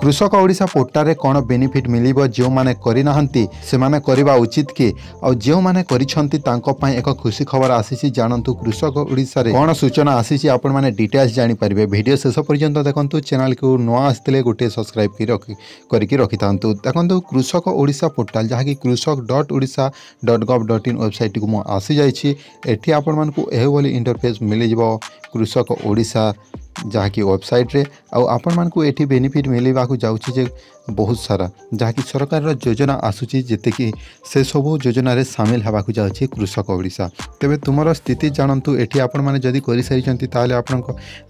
কৃষক ওড়িশা পোর্টালে কোণ বেনিফিট মিলব যে করে না সে করা উচিত কি আউমানে করছেন তাঁপাই এক খুশি খবর আসিছি জাণতু কৃষক ওড়িশার কোণ সূচনা আসিছি আপন মানে ডিটেলস জাঁপারে ভিডিও শেষ পর্যন্ত দেখুন চ্যানেল কু নয় আসলে গোটিয়ে সবসক্রাইব করি রকি থাকে দেখুন কৃষক ওড়িশা পোর্টাল যা কি Krushak dot Odisha dot gov dot in ওয়েবসাইটটি মু আসি যাই এটি আপনার এইভাবে ইন্টরফেস মিলিযোগ কৃষক ওড়িশা ଯାହାକି ୱେବସାଇଟ୍ରେ ଆଉ ଆପଣମାନଙ୍କୁ ଏଠି ବେନିଫିଟ୍ ମିଳିବାକୁ ଯାଉଛି ଯେ ବହୁତ ସାରା ଯାହାକି ସରକାରର ଯୋଜନା ଆସୁଛି ଯେତିକି ସେସବୁ ଯୋଜନାରେ ସାମିଲ ହେବାକୁ ଯାଉଛି କୃଷକ ଓଡ଼ିଶା ତେବେ ତୁମର ସ୍ଥିତି ଜାଣନ୍ତୁ ଏଠି ଆପଣମାନେ ଯଦି କରିସାରିଛନ୍ତି ତାହେଲେ ଆପଣଙ୍କ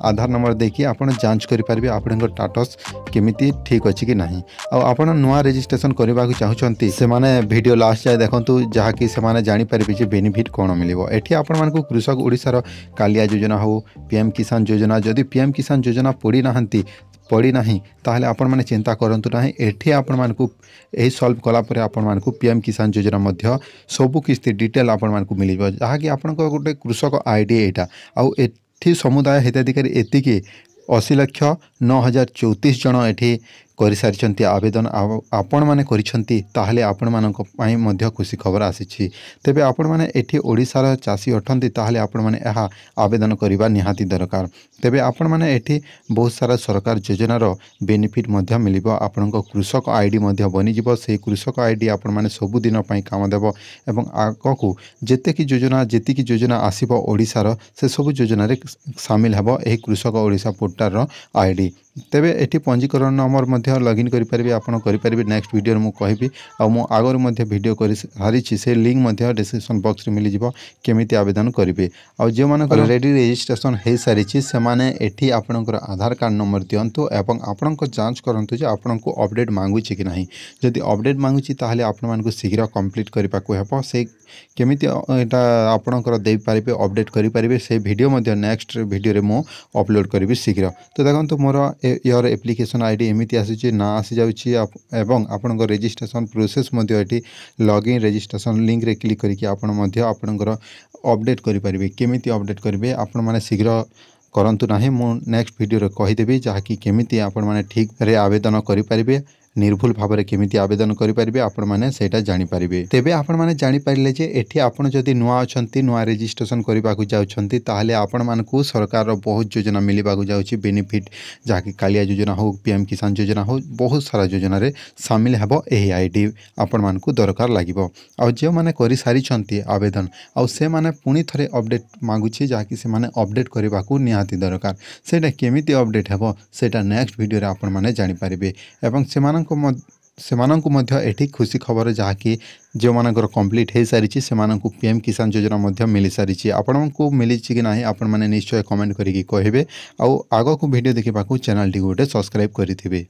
ଆଧାର ନମ୍ବର ଦେଇକି ଆପଣ ଯାଞ୍ଚ କରିପାରିବେ ଆପଣଙ୍କ ଷ୍ଟାଟସ୍ କେମିତି ଠିକ୍ ଅଛି କି ନାହିଁ ଆଉ ଆପଣ ନୂଆ ରେଜିଷ୍ଟ୍ରେସନ୍ କରିବାକୁ ଚାହୁଁଛନ୍ତି ସେମାନେ ଭିଡ଼ିଓ ଲାଷ୍ଟ ଯାଏ ଦେଖନ୍ତୁ ଯାହାକି ସେମାନେ ଜାଣିପାରିବେ ଯେ ବେନିଫିଟ୍ କ'ଣ ମିଳିବ ଏଠି ଆପଣମାନଙ୍କୁ କୃଷକ ଓଡ଼ିଶାର କାଲିଆ ଯୋଜନା ହେଉ ପି ଏମ୍ କିଷାନ ଯୋଜନା ଯଦି ପି ପିଏମ୍ କିଷାନ ଯୋଜନା ପଡ଼ି ନାହାନ୍ତି ପଡ଼ିନାହିଁ ତାହେଲେ ଆପଣମାନେ ଚିନ୍ତା କରନ୍ତୁ ନାହିଁ ଏଠି ଆପଣମାନଙ୍କୁ ଏହି ସଲ୍ଭ କଲାପରେ ଆପଣମାନଙ୍କୁ ପି ଏମ୍ କିଷାନ ଯୋଜନା ମଧ୍ୟ ସବୁ କିସ୍ତି ଡିଟେଲ୍ ଆପଣମାନଙ୍କୁ ମିଳିବ ଯାହାକି ଆପଣଙ୍କ ଗୋଟେ କୃଷକ ଆଇଡ଼ି ଏଇଟା ଆଉ ଏଠି ସମୁଦାୟ ହିତାଧିକାରୀ ଏତିକି ଅଶୀ ଲକ୍ଷ ନଅ ହଜାର ଚଉତିଶ ଜଣ ଏଠି କରିସାରିଛନ୍ତି ଆବେଦନ ଆପଣମାନେ କରିଛନ୍ତି ତାହେଲେ ଆପଣମାନଙ୍କ ପାଇଁ ମଧ୍ୟ ଖୁସି ଖବର ଆସିଛି ତେବେ ଆପଣମାନେ ଏଠି ଓଡ଼ିଶାର ଚାଷୀ ଅଟନ୍ତି ତାହେଲେ ଆପଣମାନେ ଏହା ଆବେଦନ କରିବା ନିହାତି ଦରକାର ତେବେ ଆପଣମାନେ ଏଠି ବହୁତ ସାରା ସରକାର ଯୋଜନାର ବେନିଫିଟ୍ ମଧ୍ୟ ମିଳିବ ଆପଣଙ୍କ କୃଷକ ଆଇଡ଼ି ମଧ୍ୟ ବନିଯିବ ସେହି କୃଷକ ଆଇଡ଼ି ଆପଣମାନେ ସବୁଦିନ ପାଇଁ କାମ ଦେବ ଏବଂ ଆଗକୁ ଯେତିକି ଯୋଜନା ଯେତିକି ଯୋଜନା ଆସିବ ଓଡ଼ିଶାର ସେସବୁ ଯୋଜନାରେ ସାମିଲ ହେବ ଏହି କୃଷକ ଓଡ଼ିଶା ପୋର୍ଟାଲର ଆଇଡ଼ି ᱛᱮবে ᱮᱴᱤ ᱯᱚଞ୍ᱡᱤᱠᱨᱚᱱ ᱱᱚᱢᱚᱨ ᱢᱟᱫᱷᱭᱟ ᱞᱚᱜᱤᱱ ᱠᱟᱹᱨᱤ ᱯᱟᱨᱤᱵᱮ ᱟᱯᱱᱚ ᱠᱟᱹᱨᱤ ᱯᱟᱨᱤᱵᱮ ᱱᱮᱠᱥᱴ ᱵᱤᱰᱤᱭᱚᱨ ᱢᱩ ᱠᱚᱦᱤᱵᱤ ᱟᱨ ᱢᱚ ᱟᱜᱚᱨ ᱢᱟᱫᱷᱭᱟ ᱵᱤᱰᱤᱭᱚ ᱠᱟᱹᱨᱤ ᱦᱟᱨᱤ ᱪᱤᱥᱮ ᱞᱤᱝᱠ ᱢᱟᱫᱷᱭᱟ ᱰᱤᱥᱠᱨᱤᱯᱥᱚᱱ ᱵᱚᱠᱥ ᱨᱮ ᱢᱤᱞᱤᱡᱤᱵᱚ ᱠᱮᱢᱤᱛᱮ ᱟᱵᱤᱫᱟᱱ ᱠᱟᱹᱨᱤᱵᱮ ᱟᱨ ᱡᱮ ᱢᱟᱱᱮ ᱨᱮᱰᱤ ᱨᱮᱡᱤᱥᱴᱨᱮᱥᱚᱱ ᱦᱮᱭ ᱥᱟᱨᱤ ᱪᱤᱥ ᱥᱮᱢᱟᱱᱮ ᱮᱴᱤ କେମିତି ଏଇଟା ଆପଣଙ୍କର ଦେଇପାରିବେ ଅପଡ଼େଟ୍ କରିପାରିବେ ସେ ଭିଡ଼ିଓ ମଧ୍ୟ ନେକ୍ସଟ ଭିଡ଼ିଓରେ ମୁଁ ଅପଲୋଡ଼ କରିବି ଶୀଘ୍ର ତ ଦେଖନ୍ତୁ ମୋର ୟର ଆପ୍ଲିକେସନ୍ ଆଇ ଡ଼ି ଏମିତି ଆସୁଛି ନାଁ ଆସିଯାଉଛି ଏବଂ ଆପଣଙ୍କ ରେଜିଷ୍ଟ୍ରେସନ୍ ପ୍ରୋସେସ୍ ମଧ୍ୟ ଏଠି ଲଗ୍ଇନ୍ ରେଜିଷ୍ଟ୍ରେସନ୍ ଲିଙ୍କରେ କ୍ଲିକ୍ କରିକି ଆପଣ ମଧ୍ୟ ଆପଣଙ୍କର ଅପଡ଼େଟ୍ କରିପାରିବେ କେମିତି ଅପଡ଼େଟ୍ କରିବେ ଆପଣମାନେ ଶୀଘ୍ର କରନ୍ତୁ ନାହିଁ ମୁଁ ନେକ୍ସଟ ଭିଡ଼ିଓରେ କହିଦେବି ଯାହାକି କେମିତି ଆପଣମାନେ ଠିକ୍ରେ ଆବେଦନ କରିପାରିବେ নির্ভুল ভাবে কেমিতি আবেদন করে আপনার সেইটা জাঁপারে তেমনি আপনার জাঁপারে যে এটি আপনার যদি নূয়া অনেক নূয়া রেজিষ্ট্রেসন করা যাচ্ছেন তাহলে আপনার সরকার বহু যোজনা মিলবা যাচ্ছে বেনিফিট যা কি কালিয়া যোজনা হোক পিএম কিষান যোজনা হোক বহু সারা যোজনার সামিল হব এই আইডি আপনার দরকার লাগিব আউমানে করে সারি আবেদন আনে পুঁ থে অপডেট মাগুছে যা কি সে অপডেট করা নিহতি দরকার সেটা কেমিতি অপডেট হব সেটা নেক্সট ভিডিওরে আপনার জাঁপারে এবং সে एटी खुशी खबर जहाँकि जो मान कम्प्लीट हो सारी से पीएम किसान योजना मिल सारी आपण को मिली कि ना आपण निश्चय कमेंट करके कहे आउ आगक भिड देखा टी गए सब्सक्राइब करेंगे